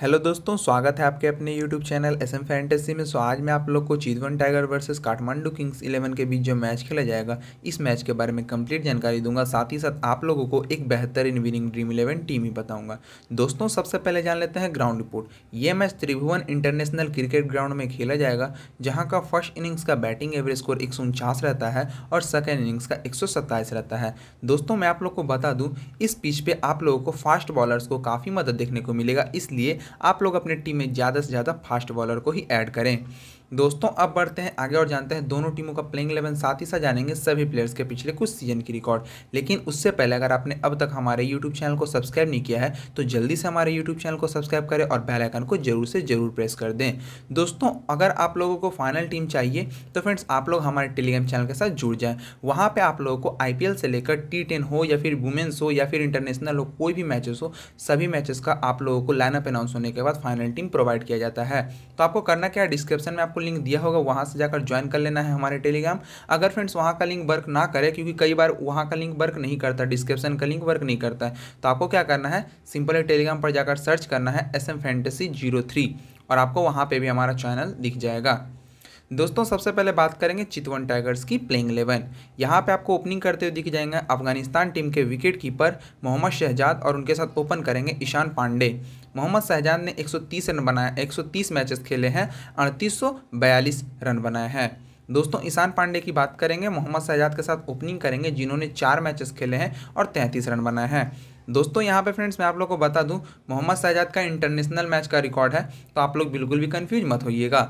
hello दोस्तों स्वागत है आपके अपने YouTube channel S M fantasy में सो आज मैं आप लोग को Chitwan tiger versus Kathmandu kings eleven के बीच जो मैच खेला जाएगा इस मैच के बारे में कंप्लीट जानकारी दूंगा साथ ही साथ आप लोगों को एक बेहतरीन विनिंग ड्रीम इलेवन टीम ही बताऊंगा दोस्तों सबसे पहले जान लेते हैं ग्राउंड रिपोर्ट ये match Tribhuvan international cricket ground में खेला जाएगा जहाँ का फर्स्ट इनिंग्स का बैटिंग एवरेज स्कोर एक रहता है और सेकेंड इनिंग्स का एक रहता है दोस्तों मैं आप लोग को बता दूँ इस पिच पर आप लोगों को फास्ट बॉलर्स को काफ़ी मदद देखने को मिलेगा इसलिए आप लोग अपने टीम में ज़्यादा से ज़्यादा फास्ट बॉलर को ही ऐड करें दोस्तों अब बढ़ते हैं आगे और जानते हैं दोनों टीमों का प्लेइंग इलेवन साथ ही साथ जानेंगे सभी प्लेयर्स के पिछले कुछ सीजन की रिकॉर्ड लेकिन उससे पहले अगर आपने अब तक हमारे यूट्यूब चैनल को सब्सक्राइब नहीं किया है तो जल्दी से हमारे यूट्यूब चैनल को सब्सक्राइब करें और बेलाइकन को जरूर से जरूर प्रेस कर दें दोस्तों अगर आप लोगों को फाइनल टीम चाहिए तो फ्रेंड्स आप लोग हमारे टेलीग्राम चैनल के साथ जुड़ जाएँ वहाँ पर आप लोगों को आई से लेकर टी हो या फिर वुमेंस हो या फिर इंटरनेशनल हो कोई भी मैचेस हो सभी मैचेस का आप लोगों को लाइनअप अनाउंस होने के बाद फाइनल टीम प्रोवाइड किया जाता है तो आपको करना क्या है डिस्क्रिप्शन में आपको आपको लिंक दिया होगा वहाँ से जाकर ज्वाइन कर लेना है हमारे टेलीग्राम अगर फ्रेंड्स वहाँ का लिंक वर्क ना करे क्योंकि कई बार वहाँ का लिंक वर्क नहीं करता डिस्क्रिप्शन का लिंक वर्क नहीं करता तो आपको क्या करना है सिंपल है टेलीग्राम पर जाकर सर्च करना है S M fantasy zero three और आपको वहाँ पर भी हमारा चैनल दिख जाएगा दोस्तों सबसे पहले बात करेंगे चितवन टाइगर्स की प्लेइंग इलेवन यहाँ पे आपको ओपनिंग करते हुए दिख जाएंगे अफगानिस्तान टीम के विकेट कीपर मोहम्मद शहजाद और उनके साथ ओपन करेंगे ईशान पांडे मोहम्मद शहजाद ने 130 रन बनाया 130 मैचेस खेले हैं अड़तीस रन बनाए हैं दोस्तों ईशान पांडे की बात करेंगे मोहम्मद शहजाद के साथ ओपनिंग करेंगे जिन्होंने चार मैचेस खेले हैं और तैंतीस रन बनाए हैं दोस्तों यहाँ पे फ्रेंड्स मैं आप लोग को बता दूँ मोहम्मद शहजाद का इंटरनेशनल मैच का रिकॉर्ड है तो आप लोग बिल्कुल भी कन्फ्यूज मत होइएगा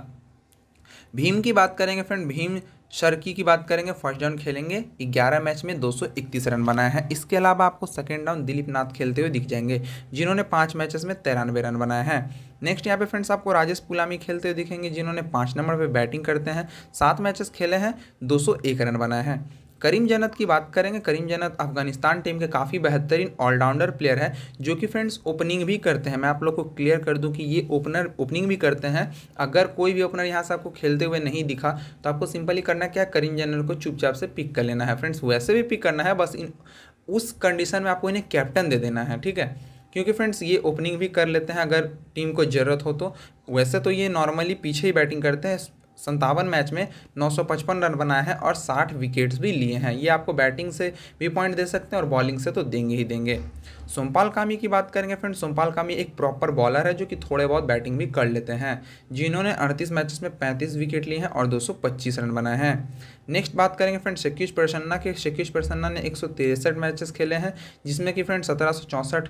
भीम की बात करेंगे फ्रेंड भीम शर्की की बात करेंगे फर्स्ट डाउन खेलेंगे 11 मैच में 231 रन बनाए हैं इसके अलावा आपको सेकेंड डाउन दिलीप नाथ खेलते हुए दिख जाएंगे जिन्होंने पाँच मैचेस में तिरानवे रन बनाए हैं नेक्स्ट यहाँ पे फ्रेंड्स आपको राजेश पुलामी खेलते हुए दिखेंगे जिन्होंने पाँच नंबर पर बैटिंग करते हैं सात मैचेस खेले हैं 201 रन बनाए हैं करीम जन्नत की बात करेंगे करीम जन्नत अफगानिस्तान टीम के काफ़ी बेहतरीन ऑलराउंडर प्लेयर हैं जो कि फ्रेंड्स ओपनिंग भी करते हैं मैं आप लोग को क्लियर कर दूं कि ये ओपनर ओपनिंग भी करते हैं अगर कोई भी ओपनर यहाँ से आपको खेलते हुए नहीं दिखा तो आपको सिंपली करना क्या है करीम जन्नत को चुपचाप से पिक कर लेना है फ्रेंड्स वैसे भी पिक करना है बस इन उस कंडीशन में आपको इन्हें कैप्टन दे देना है ठीक है क्योंकि फ्रेंड्स ये ओपनिंग भी कर लेते हैं अगर टीम को ज़रूरत हो तो वैसे तो ये नॉर्मली पीछे ही बैटिंग करते हैं संतावन मैच में 955 रन बनाए हैं और 60 विकेट्स भी लिए हैं ये आपको बैटिंग से भी पॉइंट दे सकते हैं और बॉलिंग से तो देंगे ही देंगे सोमपाल कामी की बात करेंगे फ्रेंड सोमपाल कामी एक प्रॉपर बॉलर है जो कि थोड़े बहुत बैटिंग भी कर लेते हैं जिन्होंने 38 मैचेस में 35 विकेट लिए हैं और 225 रन बनाए हैं नेक्स्ट बात करेंगे फ्रेंड शक्यूज प्रसन्ना के शक्यूज प्रसन्ना ने एक मैचेस खेले हैं जिसमें कि फ्रेंड सत्रह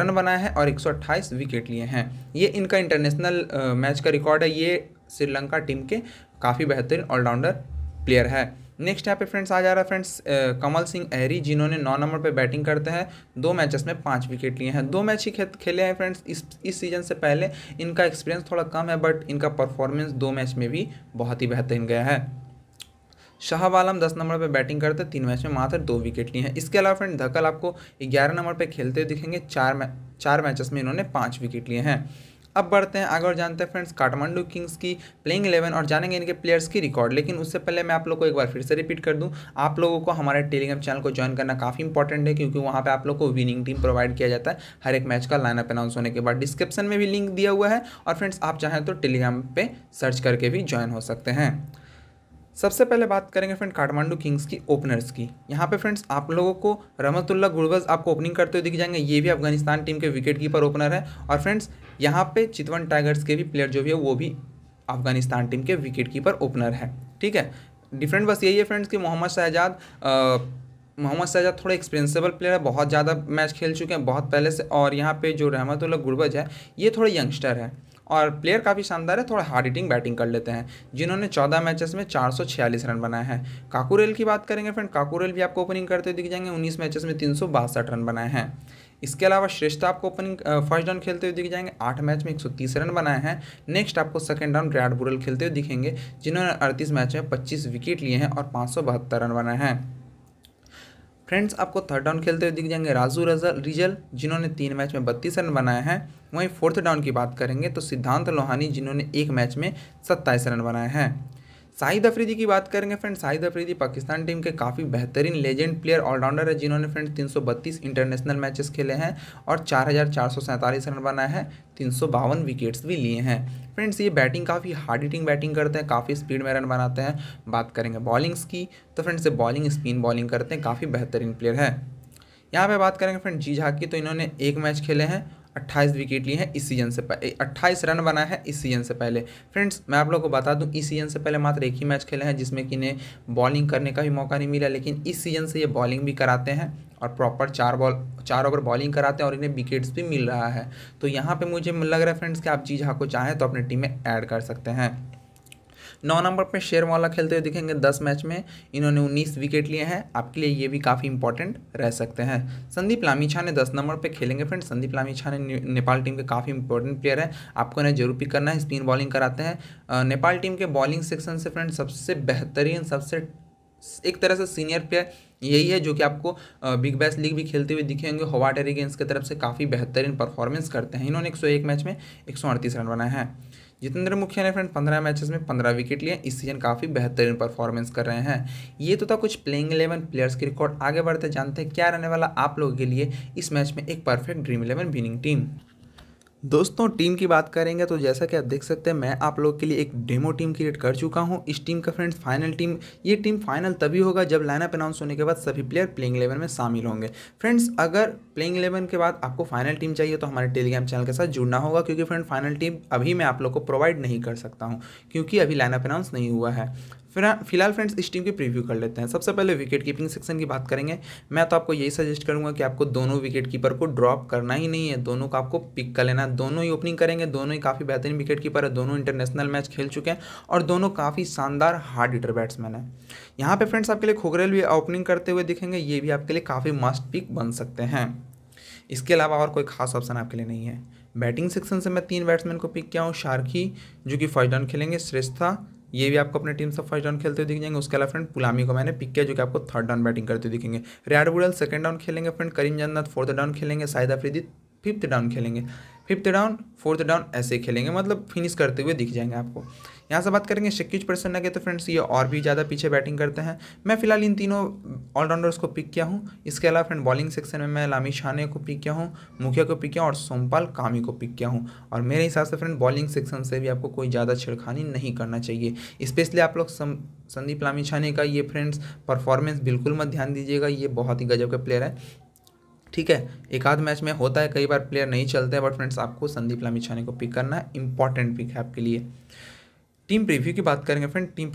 रन बनाए हैं और एक विकेट लिए हैं ये इनका इंटरनेशनल मैच का रिकॉर्ड है ये श्रीलंका टीम के काफ़ी बेहतरीन ऑलराउंडर प्लेयर है नेक्स्ट यहाँ पे फ्रेंड्स आ जा रहा है फ्रेंड्स कमल सिंह एहरी जिन्होंने नौ नंबर पे बैटिंग करते हैं दो मैचेस में पाँच विकेट लिए हैं दो मैच ही खेले हैं फ्रेंड्स इस इस सीजन से पहले इनका एक्सपीरियंस थोड़ा कम है बट इनका परफॉर्मेंस दो मैच में भी बहुत ही बेहतरीन गया है शाहब आलम दस नंबर पर बैटिंग करते तीन मैच में मात्र दो विकेट लिए हैं इसके अलावा फ्रेंड धकल आपको ग्यारह नंबर पर खेलते हुए दिखेंगे चार मैच चार मैचेस में इन्होंने पाँच विकेट लिए हैं अब बढ़ते हैं अगर जानते हैं फ्रेंड्स काठमांडू किंग्स की प्लेइंग इलेवन और जानेंगे इनके प्लेयर्स की रिकॉर्ड लेकिन उससे पहले मैं आप लोग को एक बार फिर से रिपीट कर दूं आप लोगों को हमारे टेलीग्राम चैनल को ज्वाइन करना काफ़ी इंपॉर्टेंट है क्योंकि वहाँ पर आप लोग को विनिंग टीम प्रोवाइड किया जाता है हर एक मैच का लाइनअप अनाउंस होने के बाद डिस्क्रिप्शन में भी लिंक दिया हुआ है और फ्रेंड्स आप चाहें तो टेलीग्राम पर सर्च करके भी ज्वाइन हो सकते हैं सबसे पहले बात करेंगे फ्रेंड काठमांडू किंग्स की ओपनर्स की यहाँ पे फ्रेंड्स आप लोगों को रमतुल्ला गुड़बज आपको ओपनिंग करते हुए दिख जाएंगे ये भी अफगानिस्तान टीम के विकेट कीपर ओपनर है और फ्रेंड्स यहाँ पे चितवन टाइगर्स के भी प्लेयर जो भी है वो भी अफगानिस्तान टीम के विकेट कीपर ओपनर है ठीक है डिफरेंट बस यही है फ्रेंड्स कि मोहम्मद शहजाद मोहम्मद शहजाद थोड़ा एक्सपेंसिबल प्लेयर है बहुत ज़्यादा मैच खेल चुके हैं बहुत पहले से और यहाँ पे जो रहमतुल्ला गुड़बज है ये थोड़े यंगस्टर है और प्लेयर काफ़ी शानदार है थोड़ा हार्ड हिटिंग बैटिंग कर लेते हैं जिन्होंने चौदह मैचेस में चार रन बनाए हैं काकुरेल की बात करेंगे फ्रेंड काकुरेल भी आपको ओपनिंग करते हुए दिख जाएंगे उन्नीस मैचेस में तीन रन बनाए हैं इसके अलावा श्रेष्ठ आपको ओपनिंग फर्स्ट डाउन खेलते हुए दिख जाएंगे आठ मैच में 130 रन बनाए हैं नेक्स्ट आपको सेकंड डाउन ग्रैड बुरल खेलते हुए दिखेंगे जिन्होंने अड़तीस मैच में पच्चीस विकेट लिए हैं और पाँच रन बनाए हैं फ्रेंड्स आपको थर्ड डाउन खेलते हुए दिख जाएंगे राजू रजल रिजल जिन्होंने तीन मैच में बत्तीस रन बनाए हैं वहीं फोर्थ डाउन की बात करेंगे तो सिद्धांत लोहानी जिन्होंने एक मैच में सत्ताईस रन बनाए हैं साहिद अफरीदी की बात करेंगे फ्रेंड साहिद अफरीदी पाकिस्तान टीम के काफ़ी बेहतरीन लेजेंड प्लेयर ऑलराउंडर है जिन्होंने फ्रेंड 332 इंटरनेशनल मैचेस खेले हैं और चार रन बनाए हैं तीन विकेट्स भी लिए हैं फ्रेंड्स ये बैटिंग काफ़ी हार्ड हिटिंग बैटिंग करते हैं काफ़ी स्पीड में रन बनाते हैं बात करेंगे बॉलिंग्स की तो फ्रेंड्स ये बॉलिंग स्पिन बॉलिंग करते हैं काफ़ी बेहतरीन प्लेयर है यहाँ पे बात करेंगे फ्रेंड जी झा की तो इन्होंने एक मैच खेले हैं 28 विकेट लिए हैं इस सीजन से पहले अट्ठाईस रन बनाए हैं इस सीजन से पहले फ्रेंड्स मैं आप लोगों को बता दूं इस सीजन से पहले मात्र एक ही मैच खेले हैं जिसमें कि इन्हें बॉलिंग करने का भी मौका नहीं मिला लेकिन इस सीजन से ये बॉलिंग भी कराते हैं और प्रॉपर चार बॉल चार ओवर बॉलिंग कराते हैं और इन्हें विकेट्स भी मिल रहा है तो यहाँ पर मुझे लग रहा है फ्रेंड्स कि आप चीज़ हाँ को चाहें तो अपनी टीम में ऐड कर सकते हैं नौ नंबर पर शेर मौला खेलते हुए दिखेंगे दस मैच में इन्होंने उन्नीस विकेट लिए हैं आपके लिए ये भी काफ़ी इंपॉर्टेंट रह सकते हैं संदीप छा ने दस नंबर पर खेलेंगे फ्रेंड संदीप छा ने नेपाल टीम के काफ़ी इंपॉर्टेंट प्लेयर है आपको इन्हें जरूर पिक करना है स्पिन बॉलिंग कराते हैं नेपाल टीम के बॉलिंग सेक्शन से फ्रेंड सबसे बेहतरीन सबसे एक तरह से सीनियर प्लेयर यही है जो कि आपको बिग बैस लीग भी खेलते हुए दिखेंगे टेरी गेंस की तरफ से काफ़ी बेहतरीन परफॉर्मेंस करते हैं इन्होंने 101 मैच में एक रन बनाए हैं जितेंद्र मुखिया ने फ्रेंड पंद्रह मैचेस में पंद्रह विकेट लिए इस सीजन काफ़ी बेहतरीन परफॉर्मेंस कर रहे हैं ये तो था कुछ प्लेइंग इलेवन प्लेयर्स के रिकॉर्ड आगे बढ़ते जानते हैं क्या रहने वाला आप लोगों के लिए इस मैच में एक perfect dream eleven winning team दोस्तों टीम की बात करेंगे तो जैसा कि आप देख सकते हैं मैं आप लोग के लिए एक डेमो टीम क्रिएट कर चुका हूं इस टीम का फ्रेंड्स फाइनल टीम ये टीम फाइनल तभी होगा जब लाइनअप अनाउंस होने के बाद सभी प्लेयर प्लेइंग इलेवन में शामिल होंगे फ्रेंड्स अगर प्लेइंग इलेवन के बाद आपको फाइनल टीम चाहिए तो हमारे टेलीग्राम चैनल के साथ जुड़ना होगा क्योंकि फ्रेंड फाइनल टीम अभी मैं आप लोग को प्रोवाइड नहीं कर सकता हूँ क्योंकि अभी लाइनअप अनाउंस नहीं हुआ है फिलहाल फ्रेंड्स इस टीम की प्रीव्यू कर लेते हैं सबसे पहले विकेट कीपिंग सेक्शन की बात करेंगे मैं तो आपको यही सजेस्ट करूंगा कि आपको दोनों विकेट कीपर को ड्रॉप करना ही नहीं है दोनों को आपको पिक कर लेना दोनों ही ओपनिंग करेंगे दोनों ही काफ़ी बेहतरीन विकेट कीपर है दोनों इंटरनेशनल मैच खेल चुके हैं और दोनों काफ़ी शानदार हार्ड हिटर बैट्समैन है यहाँ पर फ्रेंड्स आपके लिए खोगरेल भी ओपनिंग करते हुए दिखेंगे ये भी आपके लिए काफ़ी मस्ट पिक बन सकते हैं इसके अलावा और कोई खास ऑप्शन आपके लिए नहीं है बैटिंग सेक्शन से मैं तीन बैट्समैन को पिक किया हूँ शार्की जो कि फर्स्ट डाउन खेलेंगे श्रेष्ठा ये भी आपको अपने टीम से फर्स्ट डाउन खेलते हुए दिख जाएंगे उसके अलावा फ्रेंड पुलामी को मैंने पिक किया जो कि आपको थर्ड डाउन बैटिंग करते हुए दिखेंगे रेड बुडल सेकंड डाउन खेलेंगे friend Karim Janat fourth down खेलेंगे शाहिद अफरीदी फिफ्थ डाउन खेलेंगे फिफ्थ डाउन फोर्थ डाउन ऐसे खेलेंगे मतलब फिनिश करते हुए दिख जाएंगे आपको यहाँ से बात करेंगे शक्कीज प्रसन्न के तो फ्रेंड्स ये और भी ज़्यादा पीछे बैटिंग करते हैं मैं फिलहाल इन तीनों ऑलराउंडर्स को पिक किया हूँ इसके अलावा फ्रेंड बॉलिंग सेक्शन में मैं लामी शाने को पिक किया हूँ मुखिया को पिक किया और सोमपाल कामी को पिक किया हूँ और मेरे हिसाब से फ्रेंड बॉलिंग सेक्शन से भी आपको कोई ज़्यादा छिड़खानी नहीं करना चाहिए स्पेशली आप लोग संदीप लामी छाने का ये फ्रेंड्स परफॉर्मेंस बिल्कुल मत ध्यान दीजिएगा ये बहुत ही गजब का प्लेयर है ठीक है एक आध मैच में होता है कई बार प्लेयर नहीं चलते बट फ्रेंड्स आपको संदीप लामिछाने को पिक करना है इंपॉर्टेंट पिक है आपके लिए टीम प्रीव्यू की बात करेंगे फ्रेंड टीम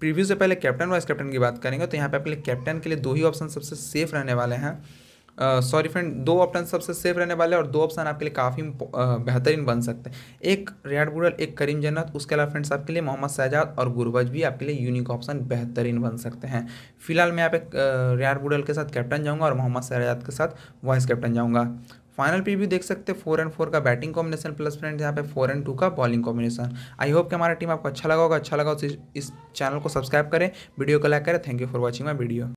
प्रीव्यू से पहले कैप्टन वाइस कैप्टन की बात करेंगे तो यहाँ पे आपके लिए कैप्टन के लिए दो ही ऑप्शन सबसे सेफ रहने वाले हैं सॉरी फ्रेंड दो ऑप्शन सबसे सेफ रहने वाले और दो ऑप्शन आपके लिए काफ़ी बेहतरीन बन सकते हैं एक रियाड बुरल एक करीम जन्नत उसके अलावा फ्रेंड्स आपके लिए मोहम्मद शहजाद और गुरबज भी आपके लिए यूनिक ऑप्शन बेहतरीन बन सकते हैं फिलहाल मैं यहाँ पे रियाड बुरल के साथ कैप्टन जाऊँगा और मोहम्मद शहजाद के साथ वाइस कैप्टन जाऊँगा फाइनल प्रीव्यू देख सकते हैं फोर एंड फोर का बैटिंग कॉम्बिनेशन प्लस फ्रेंड्स यहाँ पे फोर एंड टू का बॉलिंग कॉम्बिनेशन आई होप कि हमारा टीम आपको अच्छा लगा होगा अच्छा लगा तो इस चैनल को सब्सक्राइब करें वीडियो को लाइक करें thank you for watching my video